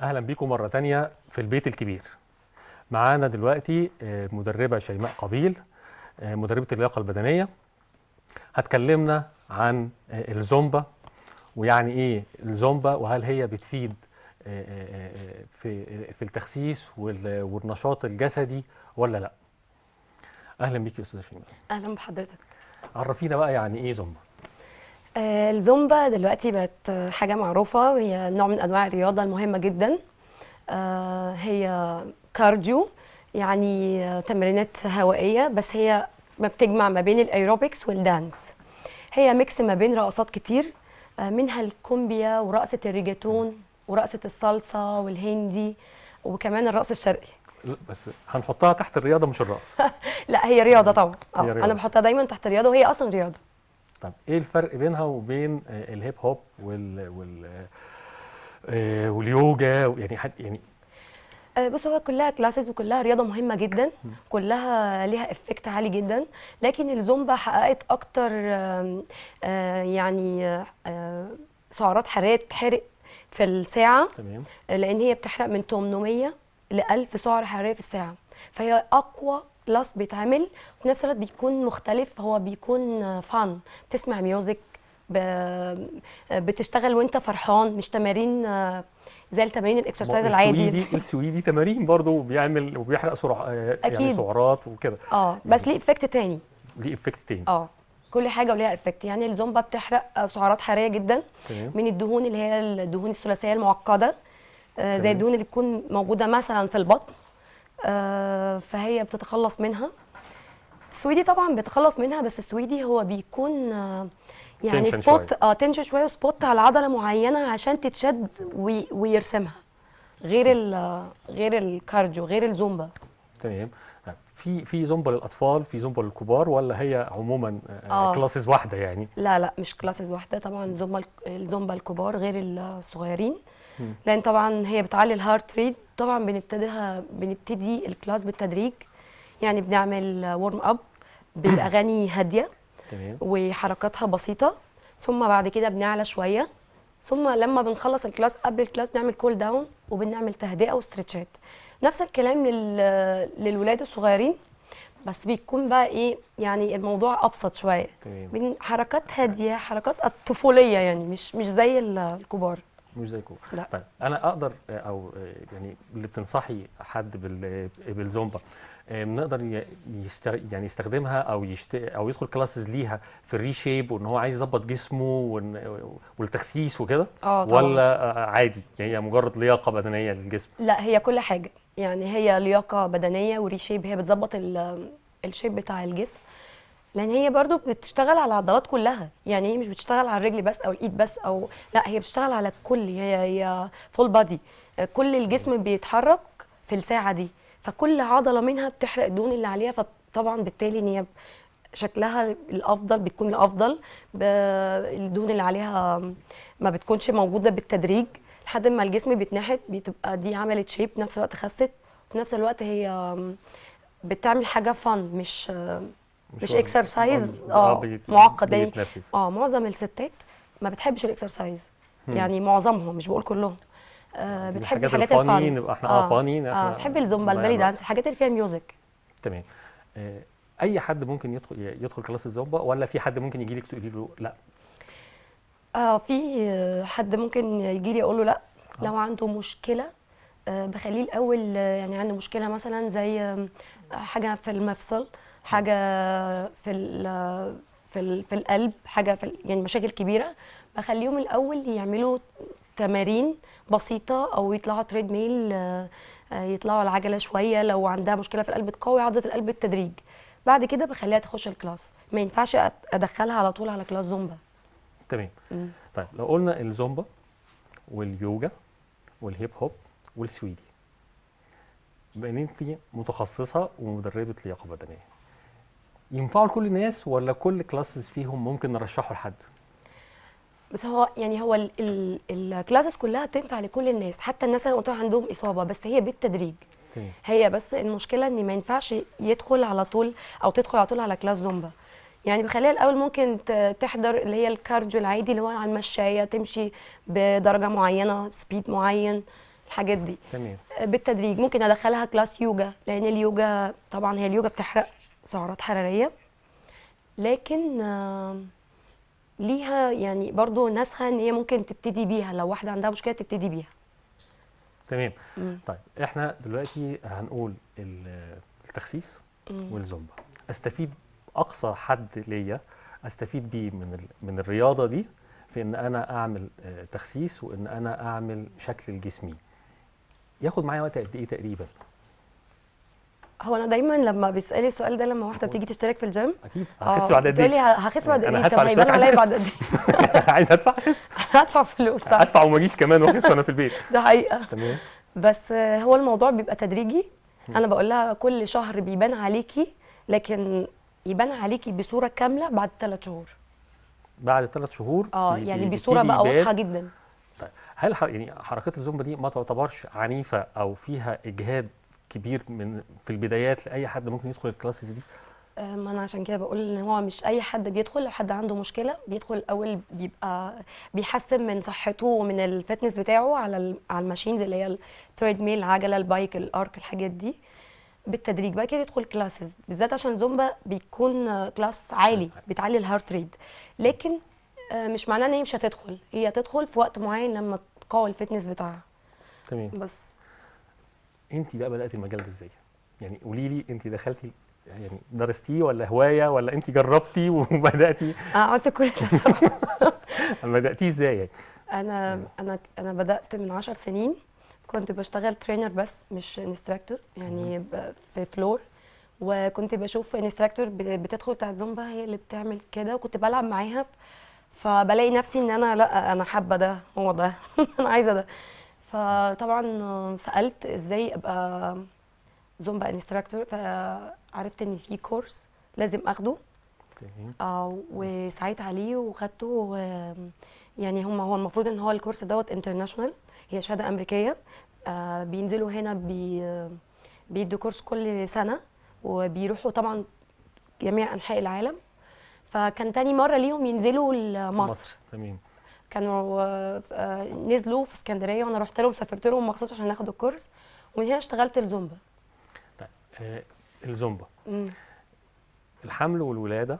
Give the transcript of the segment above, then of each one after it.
اهلا بيكم مره ثانيه في البيت الكبير معانا دلوقتي آه، مدربه شيماء قبيل آه، مدربه اللياقه البدنيه هتكلمنا عن آه، الزومبا ويعني ايه الزومبا وهل هي بتفيد في في التخسيس والنشاط الجسدي ولا لا اهلا بيك يا استاذه شيماء اهلا بحضرتك عرفينا بقى يعني ايه زومبا آه، الزومبا دلوقتي بقت حاجه معروفه وهي نوع من انواع الرياضه المهمه جدا آه، هي كارديو يعني تمرينات هوائيه بس هي ما بتجمع ما بين الايروبكس والدانس هي ميكس ما بين رقصات كتير آه، منها الكومبيا ورقصه الريجاتون ورقصه الصلصه والهندي وكمان الرقص الشرقي بس هنحطها تحت الرياضه مش الرقص لا هي رياضه يعني طبعا هي رياضة. انا بحطها دايما تحت الرياضه وهي اصلا رياضه طب ايه الفرق بينها وبين آه، الهيب هوب وال وال آه، واليوجا يعني حد يعني آه، بص هو كلها كلاسز وكلها رياضه مهمه جدا كلها ليها افكت عالي جدا لكن الزومبا حققت اكتر يعني سعرات حراريه تحرق في الساعه تمام لان هي بتحرق من 800 ل 1000 سعر حراريه في الساعه فهي اقوى بلس بيتعمل وفي نفس الوقت بيكون مختلف هو بيكون فن بتسمع ميوزك بتشتغل وانت فرحان مش تمارين زي التمارين الاكسرسايز العادي السويدي السويدي تمارين برضه بيعمل وبيحرق سرعه آه، يعني أكيد. يعني سعرات وكده اه بس ليه افكت تاني ليه افكت تاني اه كل حاجه وليها افكت يعني الزومبا بتحرق آه، سعرات حراريه جدا تمام. من الدهون اللي هي الدهون الثلاثيه المعقده آه زي الدهون اللي بتكون موجوده مثلا في البطن آه، فهي بتتخلص منها السويدي طبعا بتخلص منها بس السويدي هو بيكون آه، يعني سبوت اه تنشن شويه وسبوت على عضله معينه عشان تتشد وي ويرسمها غير ال آه، غير الكارديو غير الزومبا تمام في في زومبا للاطفال في زومبا للكبار ولا هي عموما آه. كلاسز واحده يعني لا لا مش كلاسز واحده طبعا زومبا الزومبا الكبار غير الصغيرين لان طبعا هي بتعلي الهارت ريت طبعا بنبتديها بنبتدي الكلاس بالتدريج يعني بنعمل ورم اب بالاغاني هاديه تمام وحركاتها بسيطه ثم بعد كده بنعلى شويه ثم لما بنخلص الكلاس قبل الكلاس بنعمل كول داون وبنعمل تهدئه وستريتشات نفس الكلام لل... للولاد الصغيرين بس بيكون بقى ايه يعني الموضوع ابسط شويه من حركات هاديه حركات الطفوليه يعني مش مش زي الكبار مش زي كوره لا. طيب انا اقدر او يعني اللي بتنصحي حد بالزومبا نقدر يعني يستخدمها او يشت... او يدخل كلاسز ليها في الريشيب وان هو عايز يظبط جسمه والتخسيس وكده آه، ولا آه، عادي يعني هي مجرد لياقه بدنيه للجسم لا هي كل حاجه يعني هي لياقه بدنيه وريشيب هي بتظبط الشيب بتاع الجسم لان هي برضو بتشتغل على العضلات كلها يعني هي مش بتشتغل على الرجل بس او الايد بس او لا هي بتشتغل على الكل هي هي فول بادي كل الجسم بيتحرك في الساعه دي فكل عضله منها بتحرق الدهون اللي عليها فطبعا بالتالي ان هي شكلها الافضل بتكون الافضل الدهون اللي عليها ما بتكونش موجوده بالتدريج لحد ما الجسم بيتنحت بتبقى دي عملت شيب في نفس الوقت خست في نفس الوقت هي بتعمل حاجه فن مش مش اكسرسايز اه معقد إيه؟ اه معظم الستات ما بتحبش الاكسرسايز يعني معظمهم مش بقول كلهم آه بتحب الحاجات الفاني نبقى احنا اه فاني اه, آه، بتحب الزومبا البالي دانس الحاجات اللي فيها ميوزك تمام آه اي حد ممكن يدخل يدخل كلاس الزومبا ولا في حد ممكن يجي لك تقولي له لا اه في حد ممكن يجي لي اقول له لا آه. لو عنده مشكله آه بخليه الاول آه، يعني عنده مشكله مثلا زي حاجه في المفصل حاجه في ال في الـ في القلب حاجه في يعني مشاكل كبيره بخليهم الاول يعملوا تمارين بسيطه او يطلعوا تريد ميل آه، يطلعوا على العجله شويه لو عندها مشكله في القلب تقوي عضله القلب بالتدريج بعد كده بخليها تخش الكلاس ما ينفعش ادخلها على طول على كلاس زومبا تمام طيب لو قلنا الزومبا واليوجا والهيب هوب والسويدي بما في متخصصه ومدربه لياقه بدنيه ينفعوا لكل الناس ولا كل كلاسز فيهم ممكن نرشحه لحد؟ بس هو يعني هو الكلاسز كلها تنفع لكل الناس حتى الناس اللي قلتها عندهم اصابه بس هي بالتدريج هي بس المشكله ان ما ينفعش يدخل على طول او تدخل على طول على كلاس زومبا يعني بخليها الاول ممكن تحضر اللي هي الكارديو العادي اللي هو على المشايه تمشي بدرجه معينه سبيد معين الحاجات دي تمام بالتدريج ممكن ادخلها كلاس يوجا لان اليوجا طبعا هي اليوجا بتحرق سعرات حراريه لكن ليها يعني برضو ناسها ان هي ممكن تبتدي بيها لو واحده عندها مشكله تبتدي بيها تمام مم. طيب احنا دلوقتي هنقول التخسيس والزومبا استفيد اقصى حد ليا استفيد بيه من من الرياضه دي في ان انا اعمل آه، تخسيس وان انا اعمل شكل الجسمي ياخد معايا وقت قد ايه تقريبا هو انا دايما لما بيسالي السؤال ده لما واحده بتيجي تشترك في الجيم اكيد آه، هخس بعد قد ايه؟ هخس بعد قد ايه؟ طب هيبان عليا بعد قد ايه؟ عايز ادفع اخس؟ هدفع فلوس هدفع وما اجيش كمان واخس وانا في البيت ده حقيقه تمام بس هو الموضوع بيبقى تدريجي انا بقول لها كل شهر بيبان عليكي لكن يبان عليكي بصوره كامله بعد ثلاث شهور بعد ثلاث شهور اه يعني بصوره بقى واضحه جدا طيب هل يعني حركات الزومبا دي ما تعتبرش عنيفه او فيها اجهاد كبير من في البدايات لاي حد ممكن يدخل الكلاسز دي آه، ما انا عشان كده بقول ان هو مش اي حد بيدخل لو حد عنده مشكله بيدخل الاول بيبقى بيحسن من صحته ومن الفتنس بتاعه على على الماشينز اللي هي التريد ميل العجله البايك الارك الحاجات دي بالتدريج بعد كده يدخل كلاسز بالذات عشان زومبا بيكون كلاس عالي أيوة. بتعلي الهارت ريت لكن آه، مش معناه ان هي مش هتدخل هي هتدخل في وقت معين لما تقوي الفتنس بتاعها تمام بس انت بقى بدات المجال ده ازاي؟ يعني قولي لي انت دخلتي يعني درستيه ولا هوايه ولا انت جربتي وبداتي اه قلت كل ده بداتيه ازاي يعني؟ انا انا انا بدات من 10 سنين كنت بشتغل ترينر بس مش انستراكتور يعني في فلور وكنت بشوف انستراكتور بتدخل بتاعت زومبا هي اللي بتعمل كده وكنت بلعب معاها فبلاقي نفسي ان انا لا انا حابه ده هو ده انا عايزه ده فطبعا سالت ازاي ابقى زومبا انستراكتور فعرفت ان في كورس لازم اخده آه وسعيت عليه وخدته يعني هم هو المفروض ان هو الكورس دوت انترناشونال هي شهاده امريكيه آه بينزلوا هنا بي بيدوا كورس كل سنه وبيروحوا طبعا جميع انحاء العالم فكان تاني مره ليهم ينزلوا لمصر تمام كانوا آه، نزلوا في اسكندريه وانا رحت لهم سافرت لهم مخصوص عشان ناخد الكورس ومن هنا اشتغلت طيب، آه، الزومبا طيب الزومبا الحمل والولاده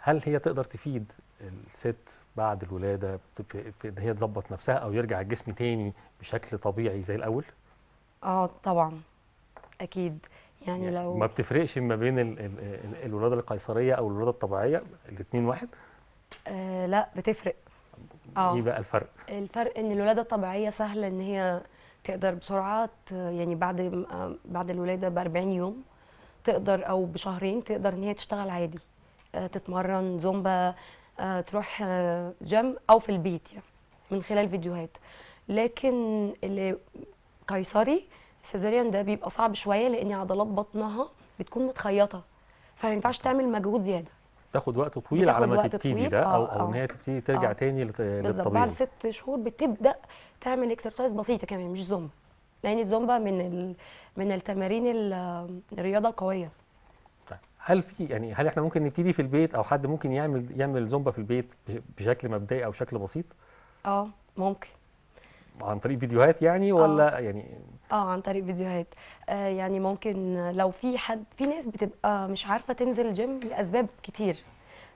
هل هي تقدر تفيد الست بعد الولاده في ان هي تظبط نفسها او يرجع الجسم تاني بشكل طبيعي زي الاول؟ اه طبعا اكيد يعني, يعني لو ما بتفرقش ما بين الولاده القيصريه او الولاده الطبيعيه الاثنين واحد؟ آه لا بتفرق اه ايه بقى الفرق الفرق ان الولاده الطبيعيه سهله ان هي تقدر بسرعه يعني بعد آه، بعد الولاده ب 40 يوم تقدر او بشهرين تقدر ان هي تشتغل عادي آه، تتمرن زومبا آه، تروح جيم او في البيت يعني من خلال فيديوهات لكن اللي قيصري سيزاريان ده بيبقى صعب شويه لان عضلات بطنها بتكون متخيطه فما ينفعش تعمل مجهود زياده تاخد وقت طويل على ما تبتدي ده او آه، او ان آه. هي تبتدي ترجع أوه. تاني للطبيعي بالظبط بعد ست شهور بتبدا تعمل اكسرسايز بسيطه كمان مش زومبا لان الزومبا من ال... من التمارين الرياضه القويه طيب، هل في يعني هل احنا ممكن نبتدي في البيت او حد ممكن يعمل يعمل زومبا في البيت بشكل مبدئي او بشكل بسيط؟ اه ممكن عن طريق فيديوهات يعني ولا آه. يعني اه عن طريق فيديوهات آه يعني ممكن لو في حد في ناس بتبقى مش عارفه تنزل الجيم لاسباب كتير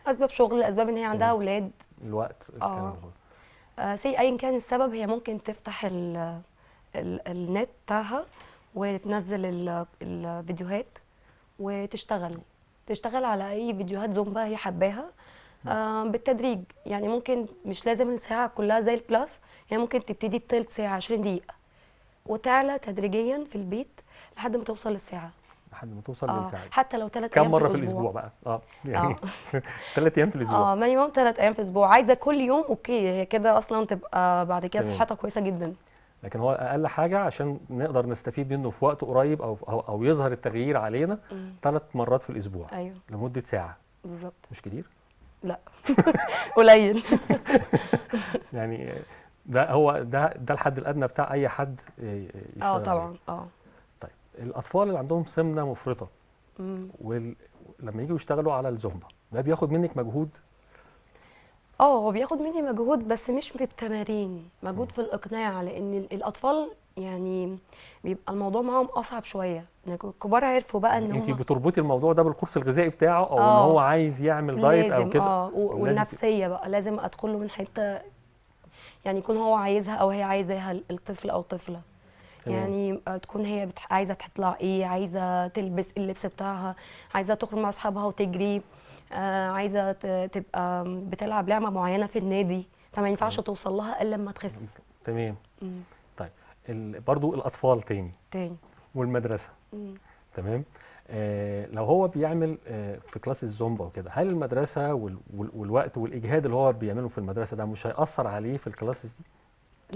اسباب شغل اسباب ان هي عندها اولاد الوقت اه, آه سي ايا كان السبب هي ممكن تفتح الـ الـ النت بتاعها وتنزل الفيديوهات وتشتغل تشتغل على اي فيديوهات زومبا هي حباها آه بالتدريج يعني ممكن مش لازم الساعه كلها زي الكلاس هي يعني ممكن تبتدي بثلث ساعه 20 دقيقه وتعلى تدريجيا في البيت لحد ما توصل للساعه لحد ما توصل آه. للساعه حتى لو ثلاث ايام مره في الاسبوع, في الأسبوع بقى اه, آه. يعني ثلاث آه. ايام في الاسبوع اه مينيمم ثلاث ايام في الاسبوع عايزه كل يوم اوكي هي كده اصلا تبقى بعد كده صحتها كويسه جدا لكن هو اقل حاجه عشان نقدر نستفيد منه في وقت قريب او او, أو يظهر التغيير علينا ثلاث مرات في الاسبوع ايوه لمده ساعه بالظبط مش كتير لا قليل يعني ده هو ده ده الحد الادنى بتاع اي حد يشتغل اه طبعا اه طيب الاطفال اللي عندهم سمنه مفرطه امم ولما يجوا يشتغلوا على الزومبا ده بياخد منك مجهود اه هو بياخد مني مجهود بس مش في التمارين مجهود في الاقناع لان الاطفال يعني بيبقى الموضوع معاهم اصعب شويه الكبار يعني عرفوا بقى ان انت بتربطي الموضوع ده بالقرص الغذائي بتاعه او ان آه. هو عايز يعمل دايت او كده اه والنفسيه بقى لازم ادخل له من حته يعني يكون هو عايزها او هي عايزاها الطفل او الطفله يعني آه، تكون هي بتح... عايزه تطلع ايه عايزه تلبس اللبس بتاعها عايزه تخرج مع اصحابها وتجري آه عايزه ت... تبقى بتلعب لعبه معينه في النادي فما ينفعش توصل لها الا لما تخس تمام طيب ال... برضو الاطفال تاني تاني والمدرسه مم. تمام آه، لو هو بيعمل آه، في كلاس الزومبا وكده هل المدرسه والوقت والاجهاد اللي هو بيعمله في المدرسه ده مش هياثر عليه في الكلاسز دي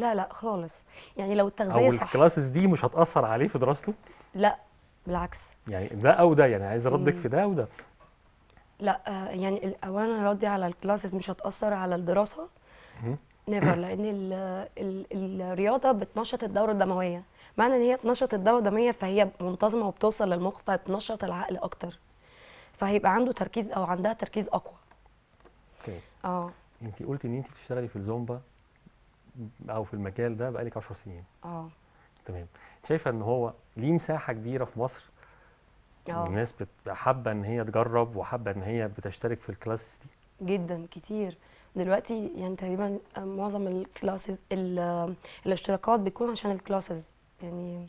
لا لا خالص يعني لو التغذيه او صح الكلاسز دي مش هتاثر عليه في دراسته لا بالعكس يعني ده او ده يعني عايز ردك في ده او ده لا آه، يعني اولا ردي على الكلاسز مش هتاثر على الدراسه نيفر لان الـ الـ الرياضه بتنشط الدوره الدمويه معنى ان هي تنشط الدوره الدمية فهي منتظمه وبتوصل للمخ فتنشط العقل اكتر فهيبقى عنده تركيز او عندها تركيز اقوى اوكي اه انت قلتي ان انت بتشتغلي في الزومبا او في المجال ده بقالك 10 سنين اه تمام شايفه ان هو ليه مساحه كبيره في مصر أوه. الناس حابه ان هي تجرب وحابه ان هي بتشترك في الكلاسز دي جدا كتير دلوقتي يعني تقريبا معظم الكلاسز الاشتراكات بتكون عشان الكلاسز يعني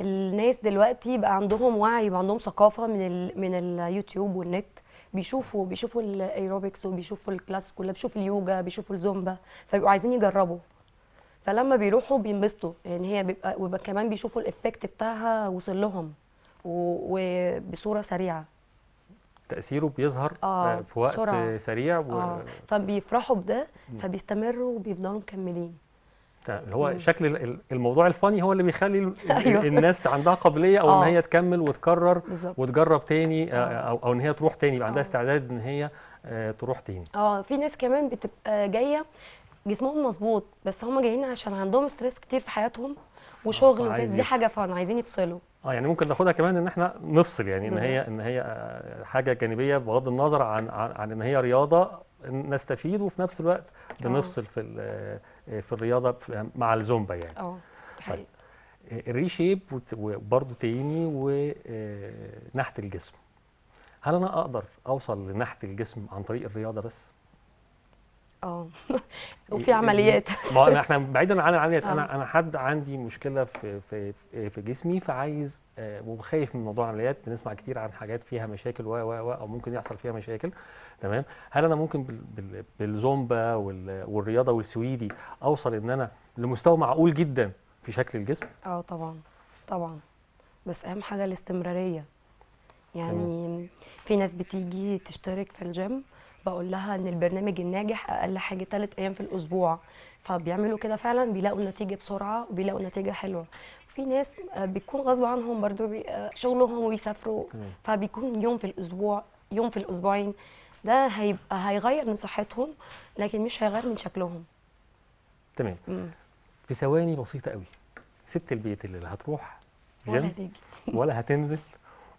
الناس دلوقتي بقى عندهم وعي وعندهم ثقافه من ال من اليوتيوب والنت بيشوفوا بيشوفوا الايروبكس وبيشوفوا الكلاس كلها بيشوفوا اليوجا بيشوفوا الزومبا فبيبقوا عايزين يجربوا فلما بيروحوا بينبسطوا يعني هي بيبقى كمان بيشوفوا الايفكت بتاعها وصل لهم وبصوره سريعه تاثيره بيظهر آه, آه، في وقت سريع و... آه فبيفرحوا بده فبيستمروا وبيفضلوا مكملين اللي هو شكل الموضوع الفاني هو اللي بيخلي أيوة. الناس عندها قابليه او آه. ان هي تكمل وتكرر بالزبط. وتجرب تاني آه. او او ان هي تروح تاني يبقى عندها آه. استعداد ان هي آه، تروح تاني اه في ناس كمان بتبقى جايه جسمهم مظبوط بس هم جايين عشان عندهم ستريس كتير في حياتهم وشغل آه دي حاجه فان عايزين يفصلوا اه يعني ممكن ناخدها كمان ان احنا نفصل يعني ان هي ان هي حاجه جانبيه بغض النظر عن عن, عن ان هي رياضه نستفيد وفي نفس الوقت بنفصل في آه، في الرياضه مع الزومبا يعني طيب. اه طيب الريشيب وبرضه تيني ونحت آه، الجسم هل انا اقدر اوصل لنحت الجسم عن طريق الرياضه بس؟ اه وفي عمليات ما احنا بعيدا عن العمليات انا اه. انا حد عندي مشكله في في في جسمي فعايز آه، وخايف من موضوع العمليات بنسمع كتير عن حاجات فيها مشاكل و و او ممكن يحصل فيها مشاكل تمام هل انا ممكن بالزومبا والرياضه والسويدي اوصل ان انا لمستوى معقول جدا في شكل الجسم اه طبعا طبعا بس اهم حاجه الاستمراريه يعني في ناس بتيجي تشترك في الجيم بقول لها ان البرنامج الناجح اقل حاجه ثلاث ايام في الاسبوع فبيعملوا كده فعلا بيلاقوا النتيجه بسرعه وبيلاقوا نتيجه حلوه في ناس آه، بتكون غصب عنهم برضو آه، شغلهم ويسافروا فبيكون يوم في الاسبوع يوم في الاسبوعين ده هيبقى هيغير من صحتهم لكن مش هيغير من شكلهم تمام في ثواني بسيطه قوي ست البيت اللي هتروح جيم ولا هتيجي ولا هتنزل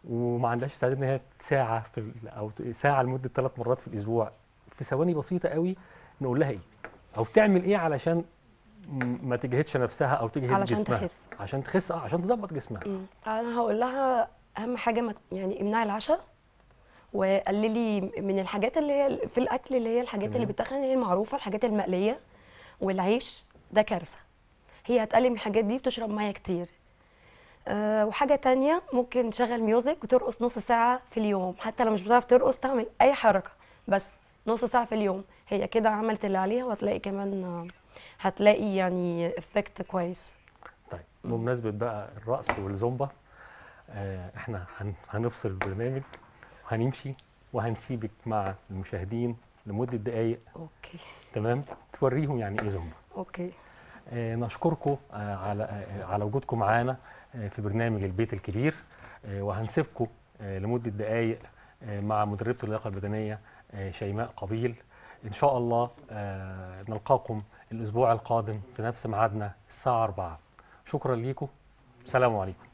وما عندهاش استعداد ان هي ساعه في او ساعه لمده ثلاث مرات في الاسبوع في ثواني بسيطه قوي نقول لها ايه او تعمل ايه علشان ما تجهدش نفسها او تجهد علشان جسمها تخس. عشان تخس اه عشان تظبط جسمها انا هقول لها اهم حاجه ما يعني امنعي العشاء وقللي من الحاجات اللي هي في الاكل اللي هي الحاجات مم. اللي بتخن هي المعروفه الحاجات المقليه والعيش ده كارثه هي هتقلل من الحاجات دي وتشرب ميه كتير آه، وحاجه تانية ممكن تشغل ميوزك وترقص نص ساعه في اليوم حتى لو مش بتعرف ترقص تعمل اي حركه بس نص ساعه في اليوم هي كده عملت اللي عليها وهتلاقي كمان آه، هتلاقي يعني افكت كويس طيب بمناسبه بقى الرقص والزومبا آه، احنا هنفصل البرنامج وهنمشي وهنسيبك مع المشاهدين لمده دقائق اوكي تمام توريهم يعني ايه زومبا اوكي آه، نشكركم آه، آه، على وجودكم معانا في برنامج البيت الكبير وهنسيبكم لمده دقائق مع مدربه اللياقه البدنيه شيماء قبيل ان شاء الله نلقاكم الاسبوع القادم في نفس ميعادنا الساعه 4 شكرا لكم سلام عليكم